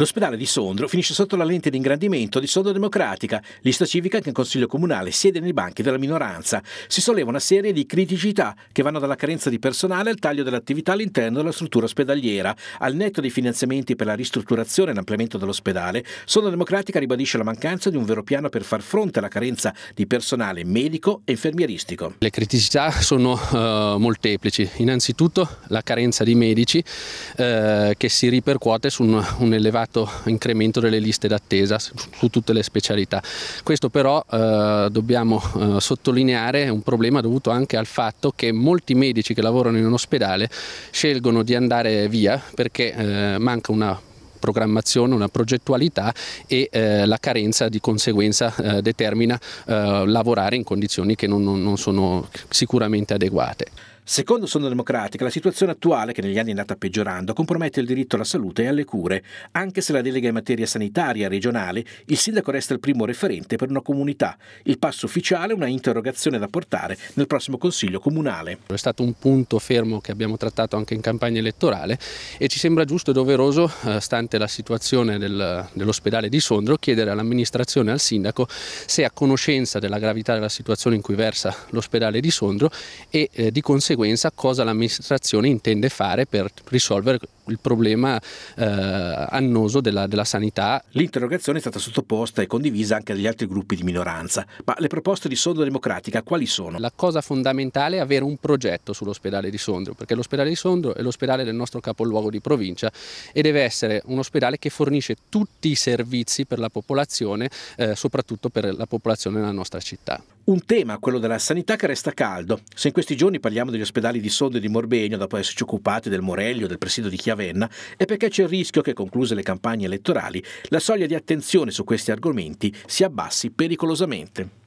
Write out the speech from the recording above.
L'ospedale di Sondro finisce sotto la lente di ingrandimento di Sondrio Democratica, lista civica che in Consiglio Comunale siede nei banchi della minoranza. Si solleva una serie di criticità che vanno dalla carenza di personale al taglio dell'attività all'interno della struttura ospedaliera. Al netto dei finanziamenti per la ristrutturazione e l'ampliamento dell'ospedale, Sondrio Democratica ribadisce la mancanza di un vero piano per far fronte alla carenza di personale medico e infermieristico. Le criticità sono uh, molteplici. Innanzitutto la carenza di medici uh, che si ripercuote su un, un elevato marcato incremento delle liste d'attesa su tutte le specialità. Questo però eh, dobbiamo eh, sottolineare è un problema dovuto anche al fatto che molti medici che lavorano in un ospedale scelgono di andare via perché eh, manca una programmazione, una progettualità e eh, la carenza di conseguenza eh, determina eh, lavorare in condizioni che non, non sono sicuramente adeguate. Secondo Sono Democratica, la situazione attuale, che negli anni è andata peggiorando, compromette il diritto alla salute e alle cure, anche se la delega in materia sanitaria regionale, il sindaco resta il primo referente per una comunità. Il passo ufficiale è una interrogazione da portare nel prossimo Consiglio Comunale. È stato un punto fermo che abbiamo trattato anche in campagna elettorale e ci sembra giusto e doveroso, eh, stante la situazione del, dell'ospedale di Sondro, chiedere all'amministrazione e al sindaco se ha conoscenza della gravità della situazione in cui versa l'ospedale di Sondro e eh, di conseguenza conseguenza cosa l'amministrazione intende fare per risolvere il problema eh, annoso della, della sanità. L'interrogazione è stata sottoposta e condivisa anche dagli altri gruppi di minoranza, ma le proposte di Sondrio Democratica quali sono? La cosa fondamentale è avere un progetto sull'ospedale di Sondrio, perché l'ospedale di Sondrio è l'ospedale del nostro capoluogo di provincia e deve essere un ospedale che fornisce tutti i servizi per la popolazione, eh, soprattutto per la popolazione della nostra città. Un tema, quello della sanità, che resta caldo. Se in questi giorni parliamo degli ospedali di Sondrio e di Morbegno, dopo esserci occupati del Morello, del presidio di Chiave, Ravenna e perché c'è il rischio che, concluse le campagne elettorali, la soglia di attenzione su questi argomenti si abbassi pericolosamente.